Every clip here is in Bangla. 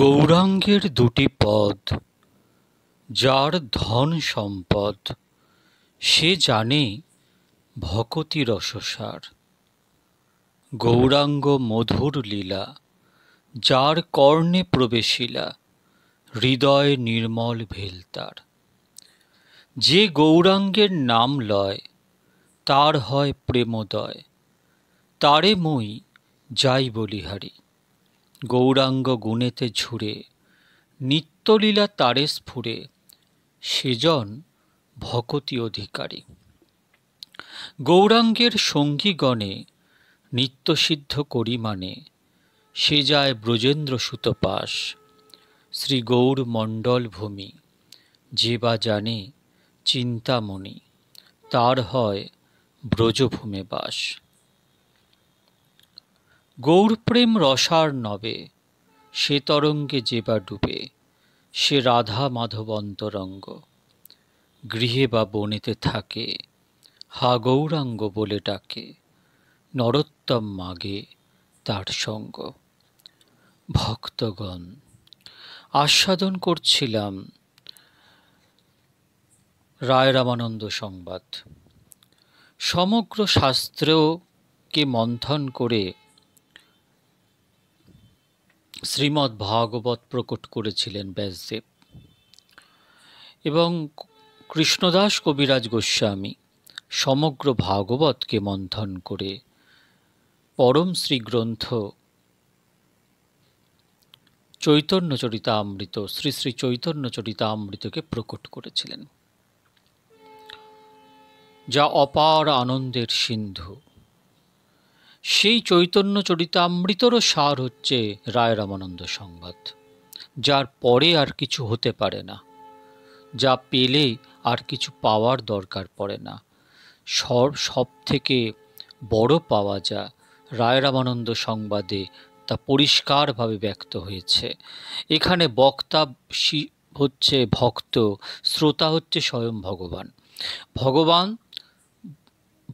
গৌরাঙ্গের দুটি পদ যার ধন সম্পদ সে জানে ভকতি রসসার গৌরাঙ্গ মধুর লীলা যার কর্ণে প্রবেশিলা হৃদয় নির্মল ভেলতার যে গৌরাঙ্গের নাম লয় তার হয় প্রেমোদয় তারে মই যাই বলিহারি গৌরাঙ্গ গুণেতে ঝুড়ে নিত্যলীলা তারে স্ফুরে সেজন ভকতি অধিকারী গৌরাঙ্গের সঙ্গীগণে নিত্যসিদ্ধ করি মানে সে যায় ব্রজেন্দ্র সুতপাস শ্রী গৌর মণ্ডল ভূমি যে বা জানে চিন্তামণি তার হয় ব্রজভূমে বাস গৌরপ্রেম রসার নবে সে তরঙ্গে যেবা ডুবে সে রাধা মাধব অন্তরঙ্গ গৃহে বা বনেতে থাকে হা গৌরাঙ্গ বলে ডাকে নরোত্তম মাগে তার সঙ্গ ভক্তগণ আস্বাদন করছিলাম রায় রামানন্দ সংবাদ সমগ্র শাস্ত্রকে মন্থন করে শ্রীমদ্ ভাগবত প্রকট করেছিলেন ব্যাসদেব এবং কৃষ্ণদাস কবিরাজ গোস্বামী সমগ্র ভাগবতকে মন্থন করে পরম শ্রী গ্রন্থ চৈতন্য চরিতামৃত শ্রী শ্রী চৈতন্য চরিতামৃতকে প্রকট করেছিলেন যা অপার আনন্দের সিন্ধু সেই চৈতন্য চরিতামৃতর সার হচ্ছে রায় রামানন্দ সংবাদ যার পরে আর কিছু হতে পারে না যা পেলে আর কিছু পাওয়ার দরকার পড়ে না সর সব থেকে বড় পাওয়া যা রায় রামানন্দ সংবাদে তা পরিষ্কারভাবে ব্যক্ত হয়েছে এখানে বক্তা হচ্ছে ভক্ত শ্রোতা হচ্ছে স্বয়ং ভগবান ভগবান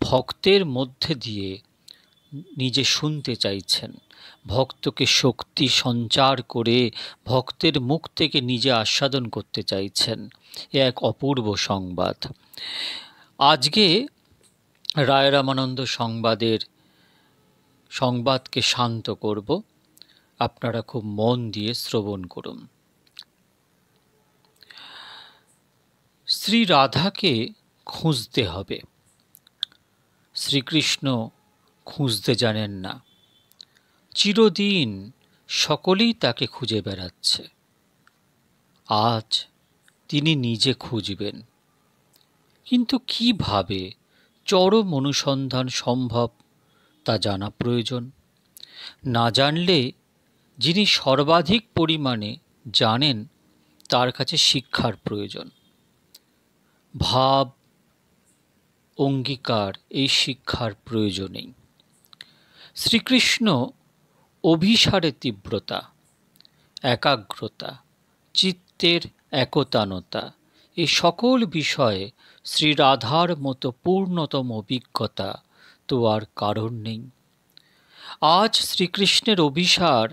ভক্তের মধ্যে দিয়ে নিজে শুনতে চাইছেন ভক্তকে শক্তি সঞ্চার করে ভক্তের মুখ থেকে নিজে আস্বাদন করতে চাইছেন এ এক অপূর্ব সংবাদ আজকে রায় রামানন্দ সংবাদের সংবাদকে শান্ত করব আপনারা খুব মন দিয়ে শ্রবণ করুন শ্রী রাধাকে খুঁজতে হবে শ্রীকৃষ্ণ খুঁজতে জানেন না চিরদিন সকলেই তাকে খুঁজে বেড়াচ্ছে আজ তিনি নিজে খুঁজবেন কিন্তু কিভাবে চরম অনুসন্ধান সম্ভব তা জানা প্রয়োজন না জানলে যিনি সর্বাধিক পরিমাণে জানেন তার কাছে শিক্ষার প্রয়োজন ভাব অঙ্গীকার এই শিক্ষার প্রয়োজনেই শ্রীকৃষ্ণ অভিসারে তীব্রতা একাগ্রতা চিত্তের একতানতা এ সকল বিষয়ে শ্রীরাধার মতো পূর্ণতম অভিজ্ঞতা তো আর কারণ নেই আজ শ্রীকৃষ্ণের অভিসার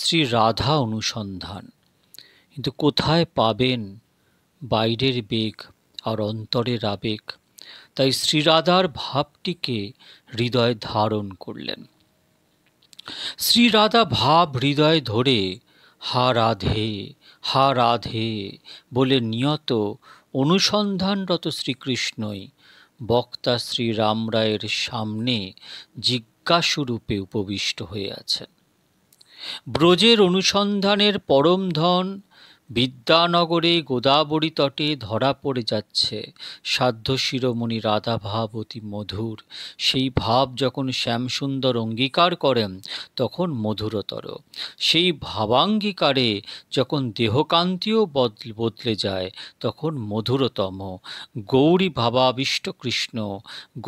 শ্রী রাধা অনুসন্ধান কিন্তু কোথায় পাবেন বাইরের বেগ আর অন্তরের আবেগ তাই শ্রীরাধার ভাবটিকে হৃদয় ধারণ করলেন শ্রীরাধা ভাব হৃদয় ধরে হা রাধে হা রাধে বলে নিয়ত অনুসন্ধানরত শ্রীকৃষ্ণই বক্তা শ্রীরাম রায়ের সামনে জিজ্ঞাসুরূপে উপবিষ্ট হয়ে আছেন ব্রজের অনুসন্ধানের পরম ধন বিদ্যানগরে গোদাবরী তটে ধরা পড়ে যাচ্ছে সাধ্য শিরোমণি রাধা ভাব অতি মধুর সেই ভাব যখন শ্যামসুন্দর অঙ্গীকার করেন তখন মধুরতর সেই ভাবাঙ্গীকারে যখন দেহকান্তিও বদলে যায় তখন মধুরতম গৌরী ভাবাবিষ্ট কৃষ্ণ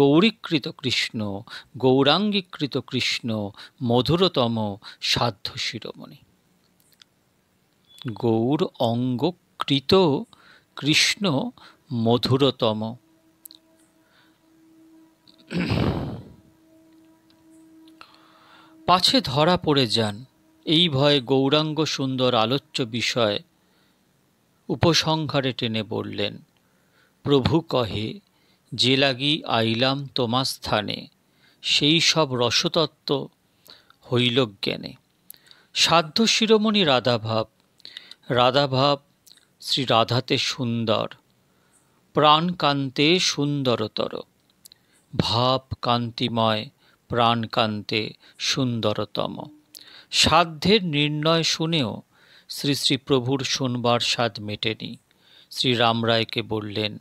গৌরীকৃত কৃষ্ণ গৌরাঙ্গীকৃত কৃষ্ণ মধুরতম সাধ্য শিরোমণি গৌর অঙ্গকৃত কৃষ্ণ মধুরতম পাছে ধরা পড়ে যান এই ভয়ে গৌরাঙ্গ সুন্দর আলোচ্য বিষয় উপসংহারে টেনে বললেন প্রভু কহে যে লাগি আইলাম তোমা স্থানে সেই সব রসতত্ত্ব হইল জ্ঞানে সাধ্য শিরোমণি রাধাভাব রাধাভাব শ্রী রাধাতে সুন্দর প্রাণকান্তে সুন্দরতর ভাব কান্তিময় প্রাণকান্তে সুন্দরতম সাধ্যের নির্ণয় শুনেও শ্রী শ্রী প্রভুর শুনবার স্বাদ মেটেনি শ্রী রামরায়কে বললেন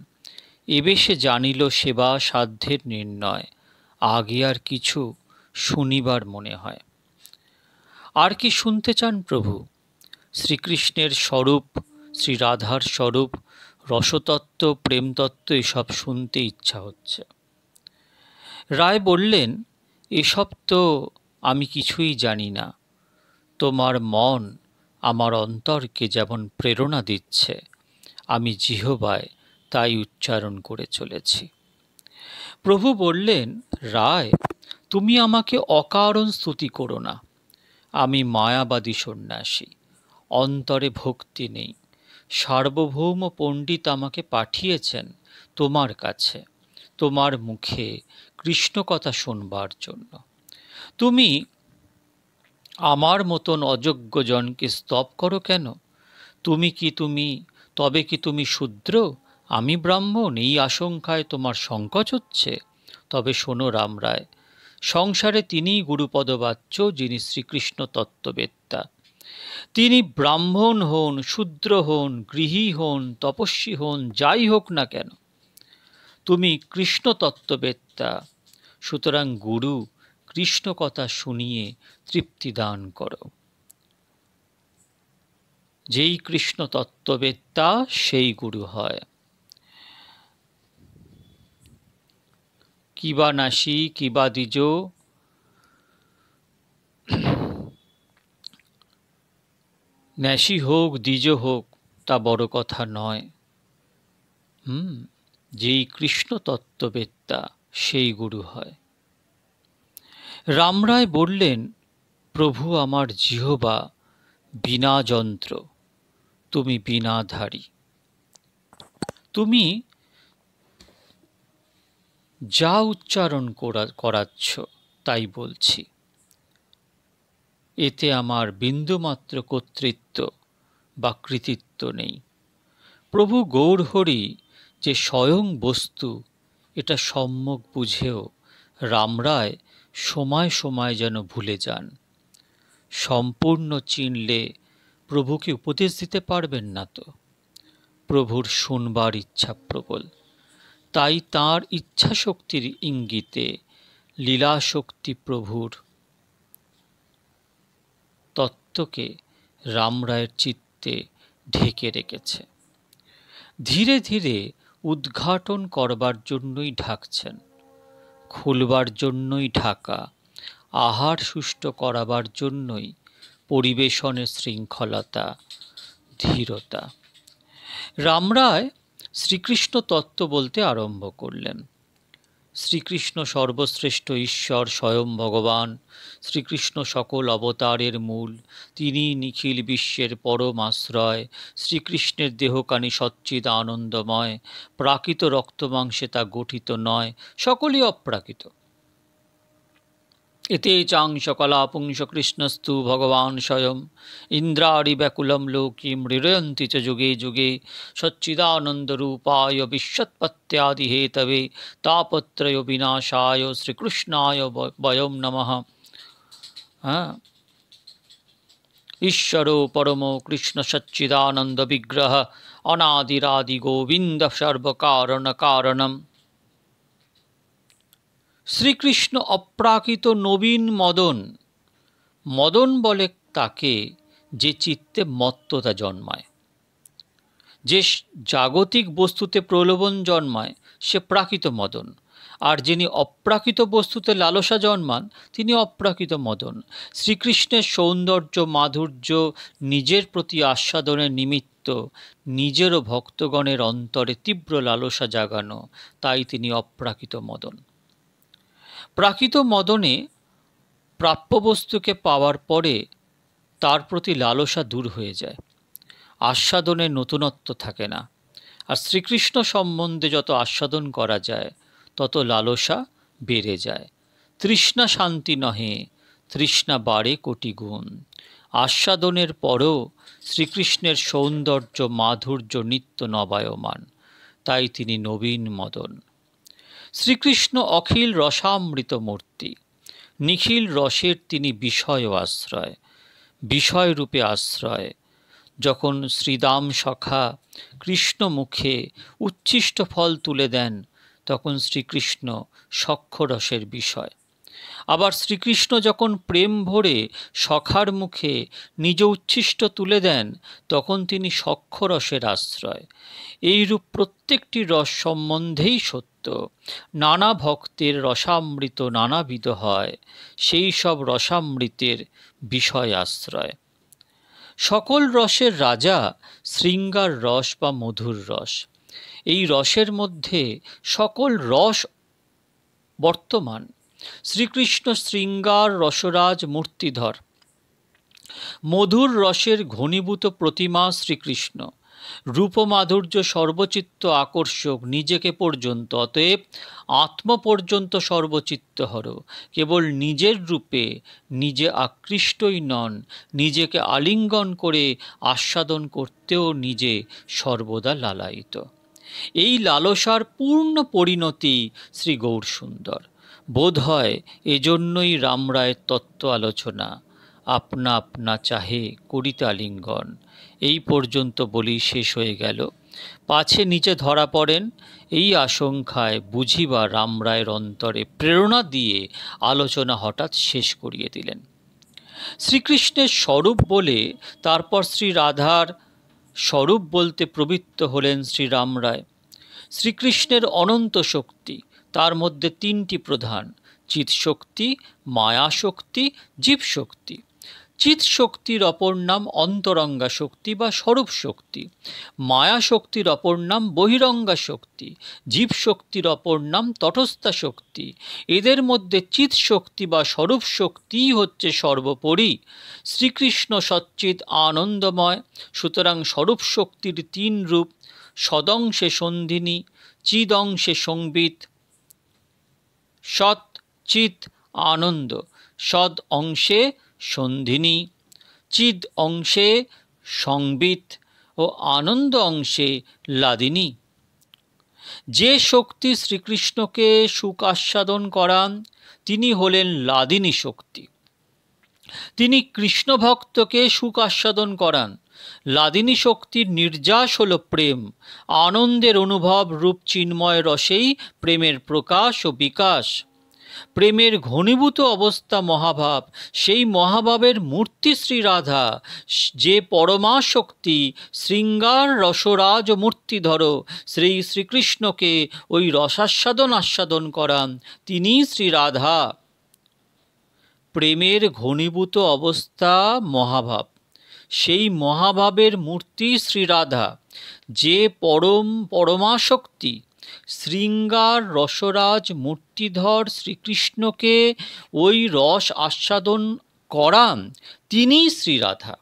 এবে সে জানিল সেবা সাধ্যের নির্ণয় আগে আর কিছু শুনিবার মনে হয় আর কি শুনতে চান প্রভু শ্রীকৃষ্ণের স্বরূপ শ্রীরাধার স্বরূপ রসতত্ত্ব প্রেমতত্ত্ব এসব শুনতে ইচ্ছা হচ্ছে রায় বললেন এসব তো আমি কিছুই জানি না তোমার মন আমার অন্তরকে যেমন প্রেরণা দিচ্ছে আমি জিহবায় তাই উচ্চারণ করে চলেছি প্রভু বললেন রায় তুমি আমাকে অকারণ স্তুতি করো না আমি মায়াবাদী সন্ন্যাসী অন্তরে ভক্তি নেই সার্বভৌম পণ্ডিত আমাকে পাঠিয়েছেন তোমার কাছে তোমার মুখে কৃষ্ণ কথা শুনবার জন্য তুমি আমার মতন অযোগ্য জনকে স্তব করো কেন তুমি কি তুমি তবে কি তুমি শূদ্র আমি ব্রাহ্মণ এই আশঙ্কায় তোমার সংকোচ হচ্ছে তবে শোনো রাম রায় সংসারে তিনিই গুরুপদবাচ্য যিনি শ্রীকৃষ্ণ তত্ত্ববেত্তা তিনি ব্রাহ্মণ হন শূদ্র হন গৃহী হন তপস্বী হন যাই হোক না কেন তুমি কৃষ্ণ তত্ত্ববেত্তা সুতরাং গুরু কৃষ্ণ কথা শুনিয়ে তৃপ্তি দান করো যেই কৃষ্ণ তত্ত্ববেত্তা সেই গুরু হয় কিবা নাসি কিবা দিজো ন্যাসি হোক দ্বিজ হোক তা বড় কথা নয় হুম যেই কৃষ্ণ তত্ত্ববেত্তা সেই গুরু হয় রামরায় বললেন প্রভু আমার জিহবা বিনা যন্ত্র তুমি বিনাধারী তুমি যা উচ্চারণ করা করাচ্ছ তাই বলছি এতে আমার বিন্দুমাত্র কর্তৃত্ব বা কৃতিত্ব নেই প্রভু গৌরহরি যে স্বয়ং বস্তু এটা সম্যক বুঝেও রামরায় সময় সময় যেন ভুলে যান সম্পূর্ণ চিনলে প্রভুকে উপদেশ দিতে পারবেন না তো প্রভুর শুনবার ইচ্ছা প্রবল তাই তার ইচ্ছাশক্তির ইঙ্গিতে লীলাশক্তি প্রভুর রাম রায়ের চিত্তে ঢেকে রেখেছে ধীরে ধীরে উদ্ঘাটন করবার জন্যই ঢাকছেন খুলবার জন্যই ঢাকা আহার সুষ্ঠু করাবার জন্যই পরিবেশনের শৃঙ্খলতা ধীরতা রাম রায় শ্রীকৃষ্ণ তত্ত্ব বলতে আরম্ভ করলেন শ্রীকৃষ্ণ সর্বশ্রেষ্ঠ ঈশ্বর স্বয়ং ভগবান শ্রীকৃষ্ণ সকল অবতারের মূল তিনি নিখিল বিশ্বের পরম আশ্রয় শ্রীকৃষ্ণের দেহকানি সচ্চিদ আনন্দময় প্রাকৃত মাংসে তা গঠিত নয় সকলই অপ্রাকৃত এতে চাংশ কলাপুংস কৃষ্ণস্তু ভগবান স্বয়ং ইন্দ্রারি ব্যাকুলম লোকি মৃরয়ন্তী চ যুগে যুগে সচ্চিদানন্দরূপায় বিশ্বৎপত্যাদি হেতবে তাপত্রয় বিনাশায় শ্রীকৃষ্ণায় বয়ম নমঃ হ্যাঁ ঈশ্বর পরম কৃষ্ণ সচ্চিদানন্দ বিগ্রহ অনাদিরাদি গোবিন্দ সর্বকারণ কারণম শ্রীকৃষ্ণ অপ্রাকৃত নবীন মদন মদন বলে তাকে যে চিত্তে মত্ততা জন্মায় যে জাগতিক বস্তুতে প্রলোভন জন্মায় সে প্রাকৃত মদন আর যিনি অপ্রাকৃত বস্তুতে লালসা জন্মান তিনি অপ্রাকৃত মদন শ্রীকৃষ্ণের সৌন্দর্য মাধুর্য নিজের প্রতি আস্বাদনের নিমিত্ত নিজেরও ভক্তগণের অন্তরে তীব্র লালসা জাগানো তাই তিনি অপ্রাকৃত মদন প্রাকৃত মদনে প্রাপ্য বস্তুকে পাওয়ার পরে তার প্রতি লালসা দূর হয়ে যায় আস্বাদনের নতুনত্ব থাকে না আর শ্রীকৃষ্ণ সম্বন্ধে যত আস্বাদন করা যায় তত লালসা বেড়ে যায় তৃষ্ণা শান্তি নহে তৃষ্ণা বাড়ে কোটি গুণ আস্বাদনের পরও শ্রীকৃষ্ণের সৌন্দর্য মাধুর্য নিত্য নবায়মান তাই তিনি নবীন মদন শ্রীকৃষ্ণ অখিল রসামৃত মূর্তি নিখিল রসের তিনি বিষয় আশ্রয় বিষয় রূপে আশ্রয় যখন শ্রীদাম সখা কৃষ্ণ মুখে উচ্ছিষ্ট ফল তুলে দেন তখন শ্রীকৃষ্ণ সক্ষরসের বিষয় আবার শ্রীকৃষ্ণ যখন প্রেম ভরে সখার মুখে নিজ উচ্ছিষ্ট তুলে দেন তখন তিনি সক্ষরসের আশ্রয় এইরূপ প্রত্যেকটি রস সম্বন্ধেই সত্য নানা ভক্তের রসামৃত নানাবিধ হয় সেই সব রসামৃতের বিষয় আশ্রয় সকল রসের রাজা শৃঙ্গার রস বা মধুর রস এই রসের মধ্যে সকল রস বর্তমান শ্রীকৃষ্ণ শৃঙ্গার রসরাজ মূর্তিধর মধুর রসের ঘনীভূত প্রতিমা শ্রীকৃষ্ণ রূপমাধুর্য সর্বচিত্ত আকর্ষক নিজেকে পর্যন্ত অতএব আত্ম পর্যন্ত সর্বচিত্ত হর কেবল নিজের রূপে নিজে আকৃষ্টই নন নিজেকে আলিঙ্গন করে আস্বাদন করতেও নিজে সর্বদা লালায়িত এই লালসার পূর্ণ পরিণতি শ্রী গৌরসুন্দর বোধ হয় এজন্যই রামরায়ের তত্ত্ব আলোচনা আপনা আপনা চাহে করিতে আলিঙ্গন এই পর্যন্ত বলি শেষ হয়ে গেল পাছে নিচে ধরা পড়েন এই আশঙ্কায় বুঝিবা রামরায়ের অন্তরে প্রেরণা দিয়ে আলোচনা হঠাৎ শেষ করিয়ে দিলেন শ্রীকৃষ্ণের স্বরূপ বলে তারপর শ্রী রাধার স্বরূপ বলতে প্রবৃত্ত হলেন শ্রীরাম রায় শ্রীকৃষ্ণের অনন্ত শক্তি তার মধ্যে তিনটি প্রধান চিৎশক্তি মায়াশক্তি জীবশক্তি চিত শক্তির অপর নাম অন্তরঙ্গা শক্তি বা স্বরূপ শক্তি মায়া শক্তির অপর নাম বহিরঙ্গা শক্তি জীব শক্তির অপর নাম তটস্থা শক্তি এদের মধ্যে চিত শক্তি বা স্বরূপ শক্তিই হচ্ছে সর্বোপরি শ্রীকৃষ্ণ সচ্চিত আনন্দময় সুতরাং স্বরূপ শক্তির তিন রূপ সদংশে সন্ধিনী চিদংশে সংবিত সৎ চিত আনন্দ সদ অংশে সন্ধিনী চিদ অংশে সংবিত ও আনন্দ অংশে লাদিনী যে শক্তি শ্রীকৃষ্ণকে সুখ আস্বাদন করান তিনি হলেন লাদিনী শক্তি তিনি কৃষ্ণভক্তকে ভক্তকে সুখ আস্বাদন করান লাদিনী শক্তির নির্যাস হল প্রেম আনন্দের অনুভব রূপ চিন্ময় রসেই প্রেমের প্রকাশ ও বিকাশ প্রেমের ঘনীভূত অবস্থা মহাভাব সেই মহাভাবের মূর্তি শ্রী রাধা যে পরমা শক্তি শৃঙ্গার রসরাজ মূর্তি ধরো শ্রী শ্রীকৃষ্ণকে ওই রসাস্বাদন আস্বাদন করান তিনি শ্রী রাধা প্রেমের ঘনীভূত অবস্থা মহাভাব সেই মহাভাবের মূর্তি শ্রীরাধা যে পরম পরমাশক্তি শৃঙ্গার রসরাজ মূর্তিধর শ্রীকৃষ্ণকে ওই রস আস্বাদন করান তিনি শ্রীরাধা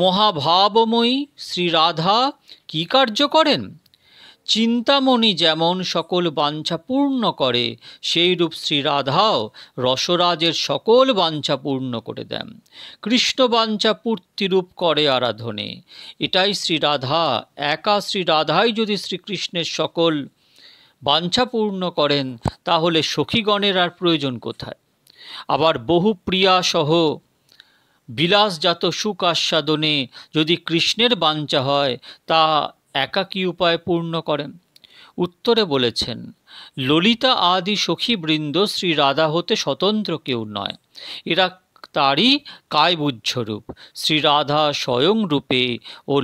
মহাভাবময়ী শ্রীরাধা কি কার্য করেন চিন্তামণি যেমন সকল বাঞ্ছা পূর্ণ করে সেইরূপ শ্রীরাধাও রসরাজের সকল বাঞ্ছা পূর্ণ করে দেন কৃষ্ণ বাঞ্ছা পূর্তিরূপ করে আরাধনে এটাই শ্রীরাধা একা শ্রীরাধাই যদি শ্রীকৃষ্ণের সকল বাঞ্ছা পূর্ণ করেন তাহলে সখীগণের আর প্রয়োজন কোথায় আবার বহু প্রিয়া সহ বিলাসজাত সুখ আস্বাদনে যদি কৃষ্ণের বাঞ্ছা হয় তা একাকী উপায় পূর্ণ করেন উত্তরে বলেছেন ললিতা আদি সখীবৃন্দ শ্রী রাধা হতে স্বতন্ত্র কেউ নয় এরা তারই কায়বুহ্যরূপ শ্রীরাধা স্বয়ং রূপে ও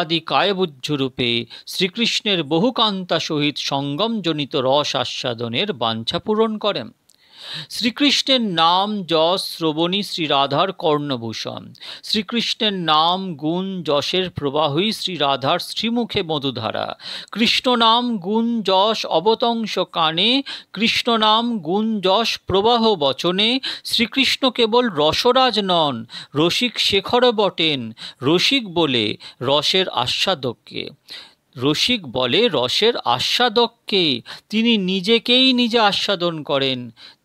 আদি কায়বুজ্জরূপে শ্রীকৃষ্ণের বহুকান্তা সহিত সঙ্গমজনিত রস আস্বাদনের বাঞ্ছা পূরণ করেন শ্রীকৃষ্ণের নাম যশ শ্রবণী শ্রীরাধার কর্ণভূষণ শ্রীকৃষ্ণের নাম গুণ যশের প্রবাহই শ্রীরাধার শ্রীমুখে মধুধারা কৃষ্ণ নাম গুণ যশ অবতংশ কানে কৃষ্ণ নাম গুণ যশ প্রবাহ বচনে শ্রীকৃষ্ণ কেবল রসরাজ নন রসিক শেখর বটেন রসিক বলে রসের আস্বাদককে রসিক বলে রসের আস্বাদককে তিনি নিজেকেই নিজে আস্বাদন করেন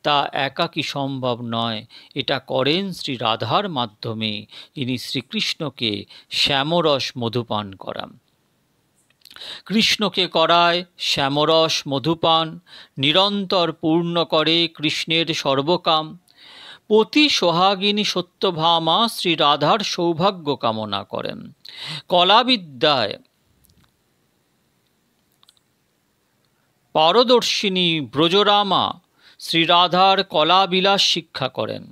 তা একাকী সম্ভব নয় এটা করেন শ্রী রাধার মাধ্যমে ইনি শ্রীকৃষ্ণকে শ্যামরস মধুপান করান কৃষ্ণকে করায় শ্যামরস মধুপান নিরন্তর পূর্ণ করে কৃষ্ণের সর্বকাম পতি সোহাগিনী সত্যভামা শ্রী রাধার সৌভাগ্য কামনা করেন কলাবিদ্যায় পারদর্শিনী ব্রজরামা শ্রীরাধার কলাবিলাস শিক্ষা করেন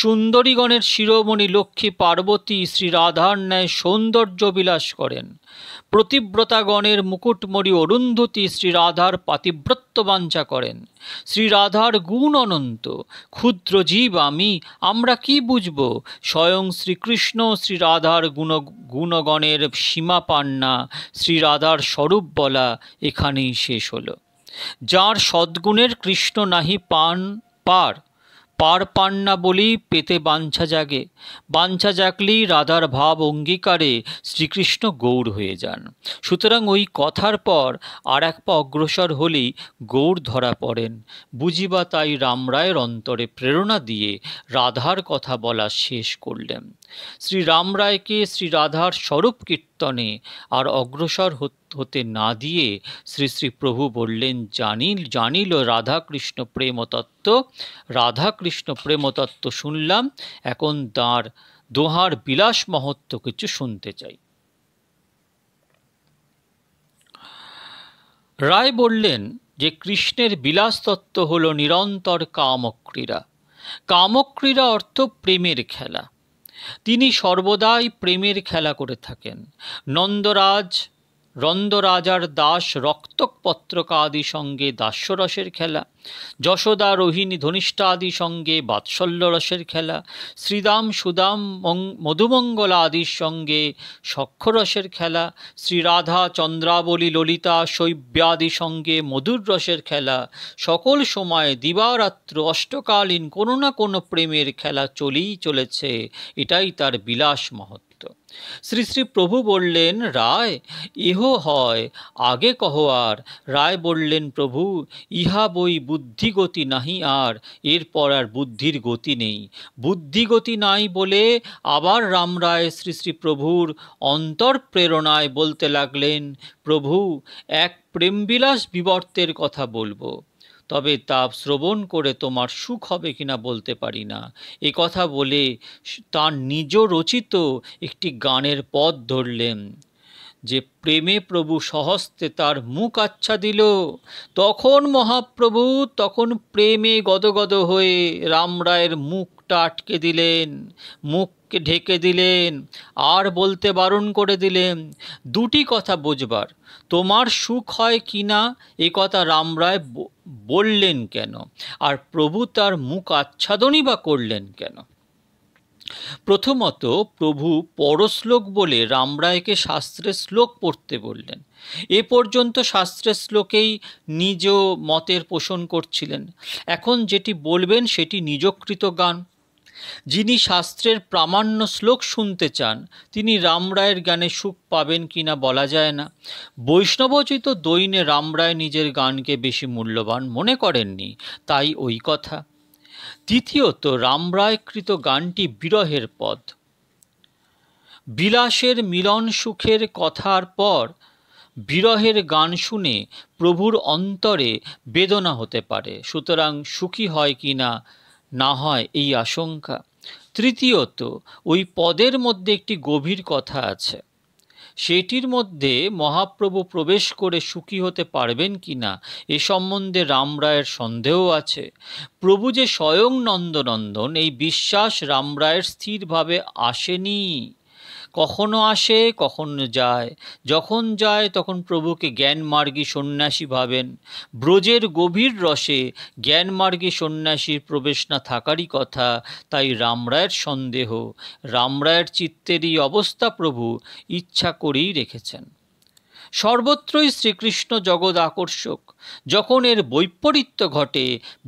সুন্দরীগণের শিরোমণি লক্ষ্মী পার্বতী শ্রীরাধার ন্যায় সৌন্দর্য বিলাস করেন প্রতিব্রতাগণের মুকুটমণি অরুন্ধতী শ্রীরাধার পাতিব্রত্য বাঞ্ছা করেন শ্রীরাধার গুণ অনন্ত ক্ষুদ্র জীব আমি আমরা কি বুঝব স্বয়ং শ্রীকৃষ্ণ শ্রীরাধার গুণ গুণগণের সীমা পান্না শ্রীরাধার স্বরূপ বলা এখানেই শেষ হলো যার সদ্গুণের কৃষ্ণ নাহি পান পার পার পান না বলি পেতে বাঞ্ছা জাগে বাঞ্ছা জাগলি রাধার ভাব অঙ্গীকারে শ্রীকৃষ্ণ গৌর হয়ে যান সুতরাং ওই কথার পর আর এক পা অগ্রসর হলেই গৌর ধরা পড়েন বুঝিবা তাই রামরায়ের অন্তরে প্রেরণা দিয়ে রাধার কথা বলা শেষ করলেন শ্রী রাম রায়কে শ্রী রাধার স্বরূপ কীর্তনে আর অগ্রসর হতে না দিয়ে শ্রী শ্রী প্রভু বললেন জানিল জানিল রাধাকৃষ্ণ প্রেমতত্ত্ব রাধাকৃষ্ণ প্রেমতত্ত্ব শুনলাম এখন তাঁর দোহার বিলাস মহত্ব কিছু শুনতে চাই রায় বললেন যে কৃষ্ণের বিলাস তত্ত্ব হল নিরন্তর কামক্রীড়া কামক্রীড়া অর্থ প্রেমের খেলা তিনি সর্বদাই প্রেমের খেলা করে থাকেন নন্দরাজ রন্দরাজার দাস আদি সঙ্গে দাস্যরসের খেলা যশোদা রোহিণী আদি সঙ্গে বাৎসল্যরসের খেলা শ্রীদাম সুদাম মধুমঙ্গলা আদির সঙ্গে সক্ষরসের খেলা শ্রীরাধা চন্দ্রাবলী ললিতা শৈব্যাদি সঙ্গে মধুর রসের খেলা সকল সময় দিবারাত্র অষ্টকালীন কোনো না কোনো প্রেমের খেলা চলেই চলেছে এটাই তার বিলাস মহৎ পরিচিত শ্রী শ্রী প্রভু বললেন রায় ইহ হয় আগে কহ আর রায় বললেন প্রভু ইহা বই বুদ্ধিগতি নাহি আর এরপর আর বুদ্ধির গতি নেই বুদ্ধিগতি নাই বলে আবার রাম রায় শ্রী শ্রী প্রভুর অন্তর প্রেরণায় বলতে লাগলেন প্রভু এক প্রেমবিলাস বিবর্তের কথা বলবো তবে তা শ্রবণ করে তোমার সুখ হবে কিনা বলতে পারি না এ কথা বলে তার নিজ রচিত একটি গানের পথ ধরলেন যে প্রেমে প্রভু সহস্তে তার মুখ আচ্ছা দিল তখন মহাপ্রভু তখন প্রেমে গদগদ হয়ে রাম রায়ের মুখটা আটকে দিলেন মুখকে ঢেকে দিলেন আর বলতে বারণ করে দিলেন দুটি কথা বোঝবার তোমার সুখ হয় কি না এ কথা রায় বললেন কেন আর প্রভু তার মুখ আচ্ছাদনই বা করলেন কেন প্রথমত প্রভু পরশ্লোক বলে রামরায়কে শাস্ত্রের শ্লোক পড়তে বললেন এ পর্যন্ত শাস্ত্রের শ্লোকেই নিজ মতের পোষণ করছিলেন এখন যেটি বলবেন সেটি নিজকৃত গান যিনি শাস্ত্রের প্রামাণ্য শ্লোক শুনতে চান তিনি রামরায়ের গানে সুখ পাবেন কিনা বলা যায় না বৈষ্ণবচিত দৈনে রামরায় নিজের গানকে বেশি মূল্যবান মনে করেননি তাই ওই কথা দ্বিতীয়ত রামরায়কৃত গানটি বিরহের পদ বিলাসের মিলন সুখের কথার পর বিরহের গান শুনে প্রভুর অন্তরে বেদনা হতে পারে সুতরাং সুখী হয় কি না না হয় এই আশঙ্কা তৃতীয়ত ওই পদের মধ্যে একটি গভীর কথা আছে সেটির মধ্যে মহাপ্রভু প্রবেশ করে সুখী হতে পারবেন কি না এ সম্বন্ধে রামরায়ের সন্দেহ আছে প্রভু যে স্বয়ং নন্দনন্দন এই বিশ্বাস রামরায়ের স্থিরভাবে আসেনি কখনো আসে কখন যায় যখন যায় তখন প্রভুকে জ্ঞানমার্গী সন্ন্যাসী ভাবেন ব্রজের গভীর রসে জ্ঞানমার্গী সন্ন্যাসীর প্রবেশ না থাকারই কথা তাই রামরায়ের সন্দেহ রামরায়ের চিত্তের এই অবস্থা প্রভু ইচ্ছা করেই রেখেছেন সর্বত্রই শ্রীকৃষ্ণ জগৎ আকর্ষক যখন এর বৈপরীত্য ঘটে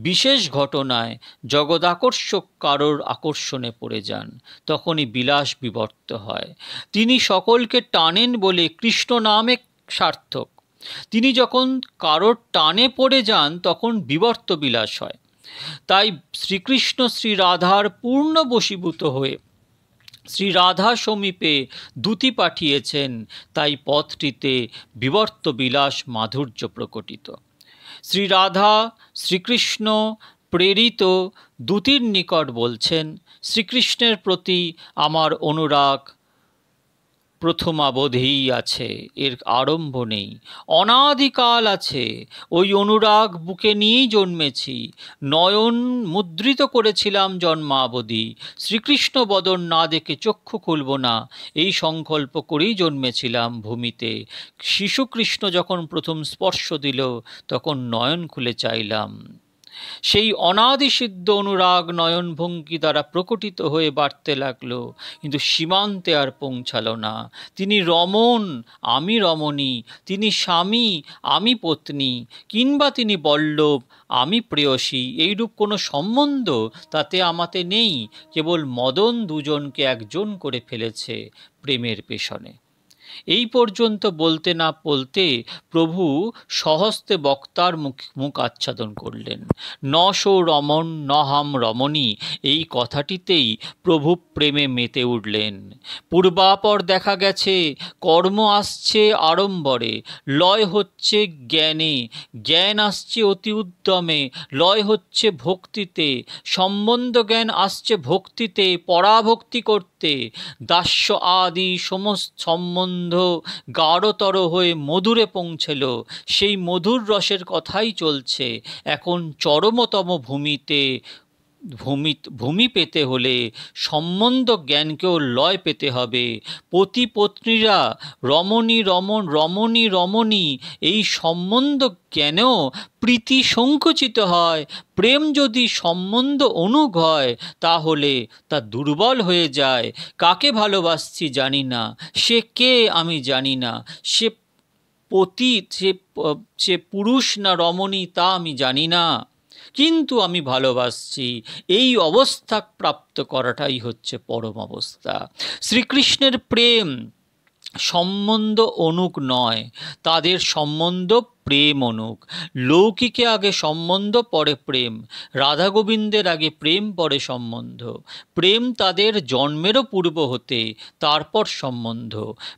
বিশেষ ঘটনায় জগৎ আকর্ষক কারোর আকর্ষণে পড়ে যান তখনই বিলাস বিবর্ত হয় তিনি সকলকে টানেন বলে কৃষ্ণ নামে সার্থক তিনি যখন কারোর টানে পড়ে যান তখন বিবর্ত বিলাস হয় তাই শ্রীকৃষ্ণ শ্রী রাধার পূর্ণ বশীভূত হয়ে শ্রীরাধা সমীপে দূতি পাঠিয়েছেন তাই পথটিতে বিবর্ত বিলাস মাধুর্য প্রকটিত শ্রীরাধা শ্রীকৃষ্ণ প্রেরিত দূতির নিকট বলছেন শ্রীকৃষ্ণের প্রতি আমার অনুরাগ প্রথম প্রথমাবধেই আছে এর আরম্ভ নেই অনাদিকাল আছে ওই অনুরাগ বুকে নিয়েই জন্মেছি নয়ন মুদ্রিত করেছিলাম জন্মাবধি শ্রীকৃষ্ণ বদন না দেখে চক্ষু খুলব না এই সংকল্প করেই জন্মেছিলাম ভূমিতে শিশুকৃষ্ণ যখন প্রথম স্পর্শ দিল তখন নয়ন খুলে চাইলাম সেই অনাদিসিদ্ধ অনুরাগ নয়ন ভঙ্গি দ্বারা প্রকটিত হয়ে বাড়তে লাগল কিন্তু সীমান্তে আর পৌঁছাল না তিনি রমন আমি রমণী তিনি স্বামী আমি পত্নী কিংবা তিনি বল্লভ আমি প্রেয়সী এইরূপ কোনো সম্বন্ধ তাতে আমাতে নেই কেবল মদন দুজনকে একজন করে ফেলেছে প্রেমের পেছনে এই পর্যন্ত বলতে না বলতে প্রভু সহস্তে বক্তার মুখ মুখ আচ্ছাদন করলেন নশো রমন নহাম রমণী এই কথাটিতেই প্রভু প্রেমে মেতে উঠলেন পূর্বাপর দেখা গেছে কর্ম আসছে আড়ম্বরে লয় হচ্ছে জ্ঞানে জ্ঞান আসছে অতি উদ্যমে লয় হচ্ছে ভক্তিতে সম্বন্ধ জ্ঞান আসছে ভক্তিতে পরাভক্তি করতে দাস্য আদি সমস্ত সম্বন্ধ গন্ধ গাঢ়তর হয়ে মধুরে পৌঁছেল সেই মধুর রসের কথাই চলছে এখন চরমতম ভূমিতে ভূমি ভূমি পেতে হলে সম্বন্ধ জ্ঞানকেও লয় পেতে হবে পতি পত্নীরা রমণী রমণ রমণী রমণী এই সম্বন্ধ জ্ঞানেও প্রীতি সংকুচিত হয় প্রেম যদি সম্বন্ধ অনুগ হয় তাহলে তা দুর্বল হয়ে যায় কাকে ভালোবাসছি জানি না সে কে আমি জানি না সে পতি সে পুরুষ না রমণী তা আমি জানি না কিন্তু আমি ভালোবাসছি এই অবস্থা প্রাপ্ত করাটাই হচ্ছে পরম অবস্থা শ্রীকৃষ্ণের প্রেম সম্বন্ধ অনুক নয় তাদের সম্বন্ধ প্রেম অনুক লৌকিকে আগে সম্বন্ধ পরে প্রেম রাধা গোবিন্দের আগে প্রেম পরে সম্বন্ধ প্রেম তাদের জন্মেরও পূর্ব হতে তারপর সম্বন্ধ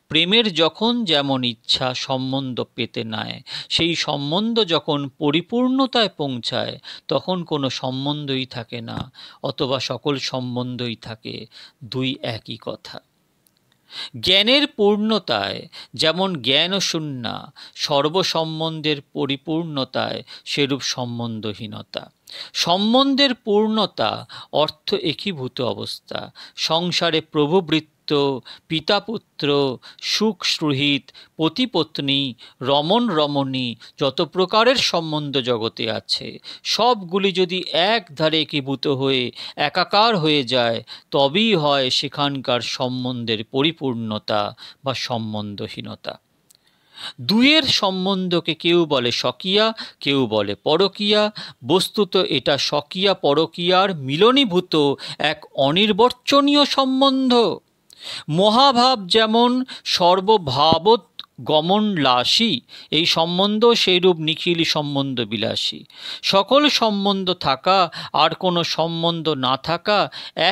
প্রেমের যখন যেমন ইচ্ছা সম্বন্ধ পেতে নেয় সেই সম্বন্ধ যখন পরিপূর্ণতায় পৌঁছায় তখন কোনো সম্বন্ধই থাকে না অথবা সকল সম্বন্ধই থাকে দুই একই কথা জ্ঞানের পূর্ণতায় যেমন জ্ঞান ও জ্ঞানশূন্যা সর্বসম্বন্ধের পরিপূর্ণতায় সেরূপ সম্বন্ধহীনতা সম্বন্ধের পূর্ণতা অর্থ একীভূত অবস্থা সংসারে প্রভুবৃত্ত মিত্র পিতাপুত্র সুখ সুহিত পতিপত্নী রমন রমণী যত প্রকারের সম্বন্ধ জগতে আছে সবগুলি যদি এক ধারে একীভূত হয়ে একাকার হয়ে যায় তবেই হয় সেখানকার সম্বন্ধের পরিপূর্ণতা বা সম্বন্ধহীনতা দুয়ের সম্বন্ধকে কেউ বলে স্বকীয়া কেউ বলে পরকীয়া বস্তুত এটা স্বকীয়া পরকীয়ার মিলনীভূত এক অনির্বচনীয় সম্বন্ধ মহাভাব যেমন সর্বভাবত গমন লাশি এই সম্বন্ধ সেইরূপ নিখিল সম্বন্ধ বিলাসী সকল সম্বন্ধ থাকা আর কোনো সম্বন্ধ না থাকা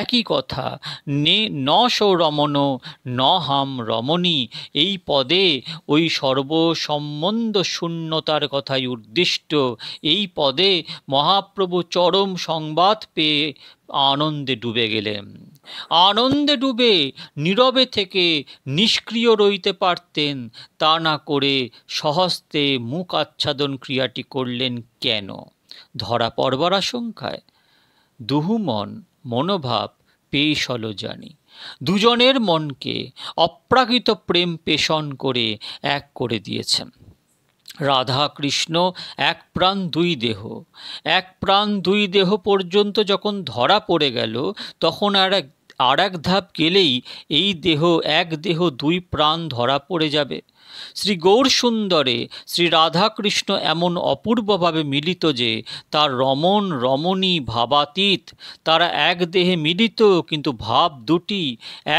একই কথা নে ন সৌরমণ ন হাম রমণী এই পদে ওই সর্বসম্বন্ধ শূন্যতার কথাই উদ্দিষ্ট এই পদে মহাপ্রভু চরম সংবাদ পেয়ে আনন্দে ডুবে গেলেন আনন্দে ডুবে নীরবে থেকে নিষ্ক্রিয় রইতে পারতেন তা না করে সহস্তে মুখ আচ্ছাদন ক্রিয়াটি করলেন কেন ধরা পড়বার আশঙ্কায় দুহুমন মনোভাব পেশ হল জানি দুজনের মনকে অপ্রাকৃত প্রেম পেষণ করে এক করে দিয়েছেন রাধা কৃষ্ণ এক প্রাণ দুই দেহ এক প্রাণ দুই দেহ পর্যন্ত যখন ধরা পড়ে গেল তখন আর এক আর এক ধাপ গেলেই এই দেহ এক দেহ দুই প্রাণ ধরা পড়ে যাবে শ্রী গৌর সুন্দরে শ্রী রাধাকৃষ্ণ এমন অপূর্বভাবে মিলিত যে তার রমণ রমণী ভাবাতীত তারা এক দেহে মিলিত কিন্তু ভাব দুটি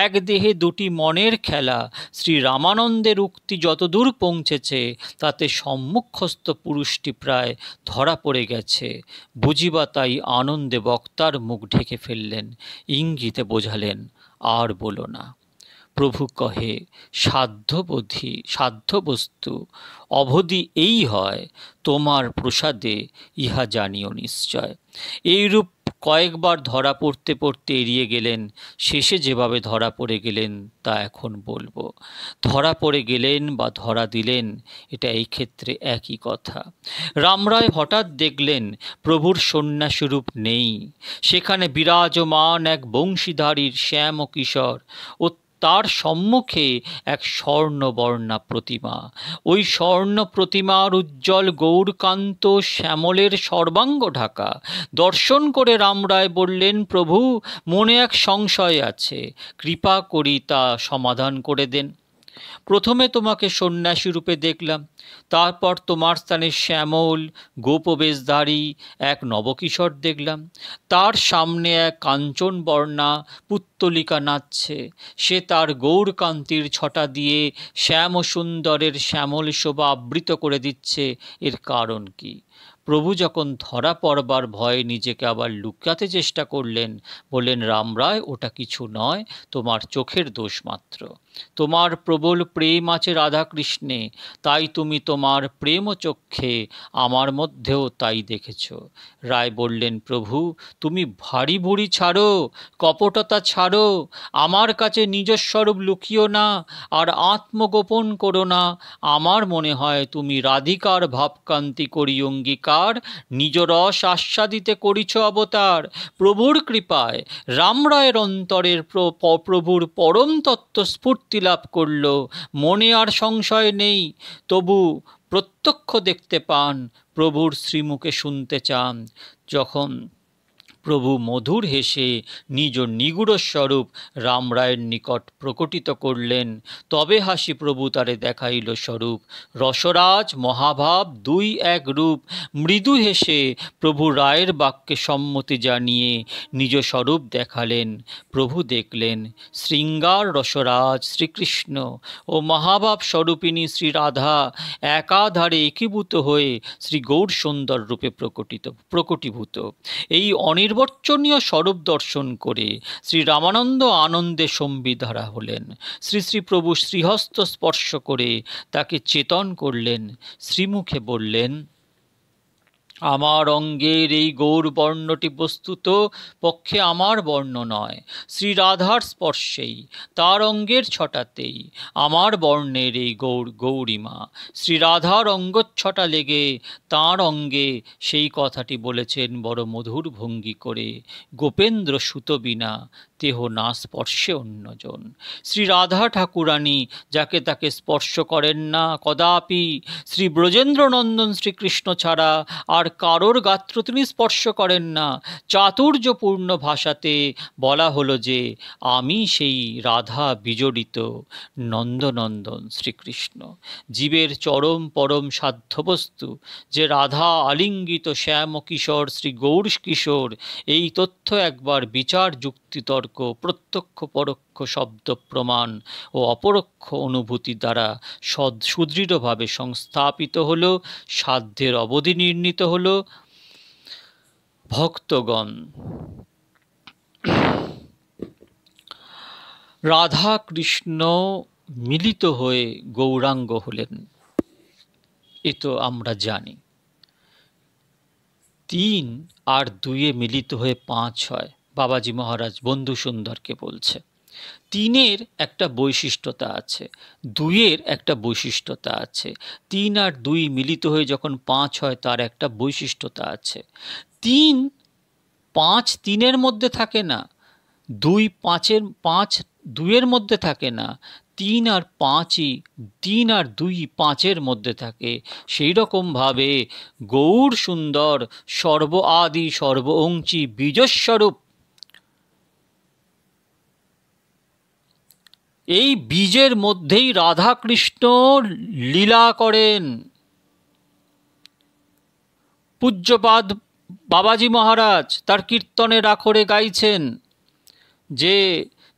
এক দেহে দুটি মনের খেলা শ্রী রামানন্দের উক্তি যতদূর পৌঁছেছে তাতে সম্মুখস্থ পুরুষটি প্রায় ধরা পড়ে গেছে বুঝিবা তাই আনন্দে বক্তার মুখ ঢেকে ফেললেন ইঙ্গিতে বোঝালেন আর বলো না প্রভু কহে সাধ্যবোধি সাধ্যবস্তু অবধি এই হয় তোমার প্রসাদে ইহা জানিও নিশ্চয় এইরূপ কয়েকবার ধরা পড়তে পড়তে এড়িয়ে গেলেন শেষে যেভাবে ধরা পড়ে গেলেন তা এখন বলবো ধরা পড়ে গেলেন বা ধরা দিলেন এটা এই ক্ষেত্রে একই কথা রামরায় হঠাৎ দেখলেন প্রভুর সন্ন্যাসরূপ নেই সেখানে বিরাজমান এক বংশীধারীর শ্যাম ও কিশোর তার সম্মুখে এক স্বর্ণবর্ণা প্রতিমা ওই স্বর্ণ প্রতিমার উজ্জ্বল গৌরকান্ত শ্যামলের সর্বাঙ্গ ঢাকা দর্শন করে রাম রায় বললেন প্রভু মনে এক সংশয় আছে কৃপা করি তা সমাধান করে দেন প্রথমে তোমাকে সন্ন্যাসী রূপে দেখলাম তারপর তোমার স্থানে শ্যামল গোপবেশধারী এক নবকিশোর দেখলাম তার সামনে এক কাঞ্চন বর্ণা পুত্তলিকা নাচছে সে তার গৌরকান্তির ছটা দিয়ে শ্যাম সুন্দরের শ্যামল শোভা আবৃত করে দিচ্ছে এর কারণ কি প্রভু যখন ধরা পড়বার ভয়ে নিজেকে আবার লুকাতে চেষ্টা করলেন বললেন রামরায় ওটা কিছু নয় তোমার চোখের দোষ মাত্র তোমার প্রবল প্রেম আছে রাধা কৃষ্ণে তাই তুমি তোমার প্রেম চক্ষে আমার মধ্যেও তাই দেখেছ রায় বললেন প্রভু তুমি ভারী ভুড়ি ছাড়ো কপটতা ছাড়ো আমার কাছে নিজস্বরূপ লুকিও না আর আত্মগোপন করো না আমার মনে হয় তুমি রাধিকার ভাবকান্তি করি অঙ্গীকার নিজ রস আস্বাদিতে করিছ অবতার প্রভুর কৃপায় রামরায়ের অন্তরের প্রভুর পরম তত্ত্ব স্ফুট মুক্তি লাভ করল মনে আর সংশয় নেই তবু প্রত্যক্ষ দেখতে পান প্রভুর শ্রীমুখে শুনতে চান যখন প্রভু মধুর হেসে নিজ নিগুড় স্বরূপ রামরায়ের নিকট প্রকটিত করলেন তবে হাসি প্রভু তারে দেখাইল স্বরূপ রসরাজ মহাভাব দুই এক রূপ মৃদু হেসে প্রভু রায়ের বাক্যে সম্মতি জানিয়ে নিজ স্বরূপ দেখালেন প্রভু দেখলেন শৃঙ্গার রসরাজ শ্রীকৃষ্ণ ও মহাভাব স্বরূপিনী শ্রী রাধা একাধারে একীভূত হয়ে শ্রী গৌর সুন্দর রূপে প্রকটিত প্রকটীভূত এই অনির নির্বচনীয় স্বরূপ দর্শন করে শ্রী রামানন্দ আনন্দে সম্বিধারা হলেন শ্রী শ্রী প্রভু শ্রীহস্ত স্পর্শ করে তাকে চেতন করলেন শ্রীমুখে বললেন আমার অঙ্গের এই গৌরবর্ণটি বস্তুত পক্ষে আমার বর্ণ নয় শ্রীরাধার স্পর্শেই তার অঙ্গের ছটাতেই আমার বর্ণের এই গৌর গৌরিমা শ্রীরাধার অঙ্গচ্ছটা লেগে তার অঙ্গে সেই কথাটি বলেছেন বড় মধুর ভঙ্গি করে গোপেন্দ্র সুতবিনা দেহ না স্পর্শে অন্যজন শ্রীরাধা ঠাকুরানী যাকে তাকে স্পর্শ করেন না কদাপি শ্রী ব্রজেন্দ্রনন্দন শ্রীকৃষ্ণ ছাড়া আর কারোর গাত্র তিনি স্পর্শ করেন না চাতুর্যপূর্ণ ভাষাতে বলা হলো যে আমি সেই রাধা বিজড়িত নন্দনন্দন শ্রীকৃষ্ণ জীবের চরম পরম সাধ্যবস্তু যে রাধা আলিঙ্গিত শ্যাম কিশোর শ্রী গৌর কিশোর এই তথ্য একবার বিচার যুক্তিতর্ক প্রত্যক্ষ পরোক্ষ শব্দ প্রমাণ ও অপরোক্ষ অনুভূতি দ্বারা সদ সুদৃঢ়ভাবে সংস্থাপিত হল সাধ্যের অবধি নির্ণীত হল ভক্তগণ রাধা কৃষ্ণ মিলিত হয়ে গৌরাঙ্গ হলেন এ তো আমরা জানি তিন আর দুয়ে মিলিত হয়ে পাঁচ হয় বাবাজি মহারাজ বন্ধু সুন্দরকে বলছে তিনের একটা বৈশিষ্ট্যতা আছে দুইয়ের একটা বৈশিষ্ট্যতা আছে তিন আর দুই মিলিত হয়ে যখন পাঁচ হয় তার একটা বৈশিষ্ট্যতা আছে তিন পাঁচ তিনের মধ্যে থাকে না দুই পাঁচের পাঁচ দুইয়ের মধ্যে থাকে না তিন আর পাঁচই তিন আর দুই পাঁচের মধ্যে থাকে সেই রকমভাবে গৌর সুন্দর সর্ব আদি সর্ব অংশী বীজস্বরূপ এই বীজের মধ্যেই রাধাকৃষ্ণ লীলা করেন পূজ্যপাদ বাবাজি মহারাজ তার কীর্তনের আখরে গাইছেন যে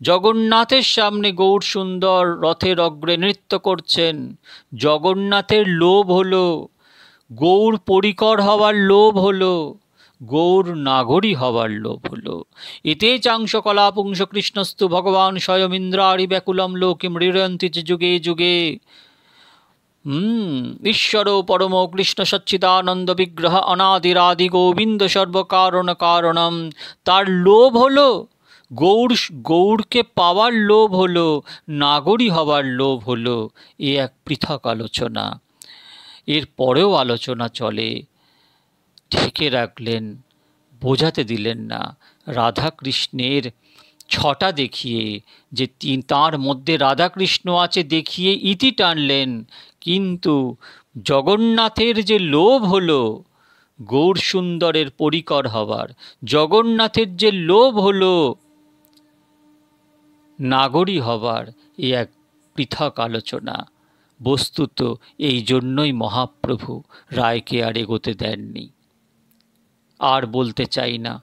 জগন্নাথের সামনে গৌর সুন্দর রথের অগ্রে নৃত্য করছেন জগন্নাথের লোভ হলো গৌর পরিকর হওয়ার লোভ হলো গৌর নাগরী হবার লোভ হল এতে চাংশ কলা পুংসকৃষ্ণস্তু ভগবান স্বয়ম ইন্দ্রারি ব্যাকুলম লোকে মৃড়য়ন্তী যুগে যুগে ঈশ্বর পরম কৃষ্ণ সচ্চিদানন্দ বিগ্রহ অনাদিরাদি গোবিন্দ সর্বকারণ কারণম তার লোভ হলো গৌর গৌরকে পাওয়ার লোভ হলো নাগরী হবার লোভ হলো এ এক পৃথক আলোচনা এর পরেও আলোচনা চলে ঢেকে রাখলেন বোঝাতে দিলেন না রাধাকৃষ্ণের ছটা দেখিয়ে যে তিন তাঁর মধ্যে রাধাকৃষ্ণ আছে দেখিয়ে ইতি টানলেন কিন্তু জগন্নাথের যে লোভ হলো গৌর সুন্দরের পরিকর হবার জগন্নাথের যে লোভ হলো নাগরী হবার এ এক পৃথক আলোচনা বস্তুত এই জন্যই মহাপ্রভু রায়কে আর এগোতে দেননি আর বলতে চাই না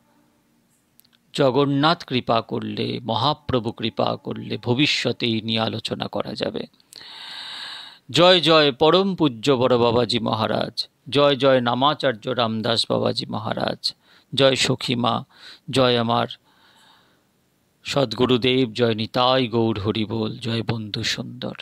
জগন্নাথ কৃপা করলে মহাপ্রভু কৃপা করলে ভবিষ্যতে এই নিয়ে আলোচনা করা যাবে জয় জয় পরম পূজ্য বড় বাবাজি মহারাজ জয় জয় নামাচার্য রামদাস বাবাজি মহারাজ জয় সখীমা জয় আমার সদ্গুরুদেব জয় নিতাই গৌর হরিবোল জয় বন্ধু সুন্দর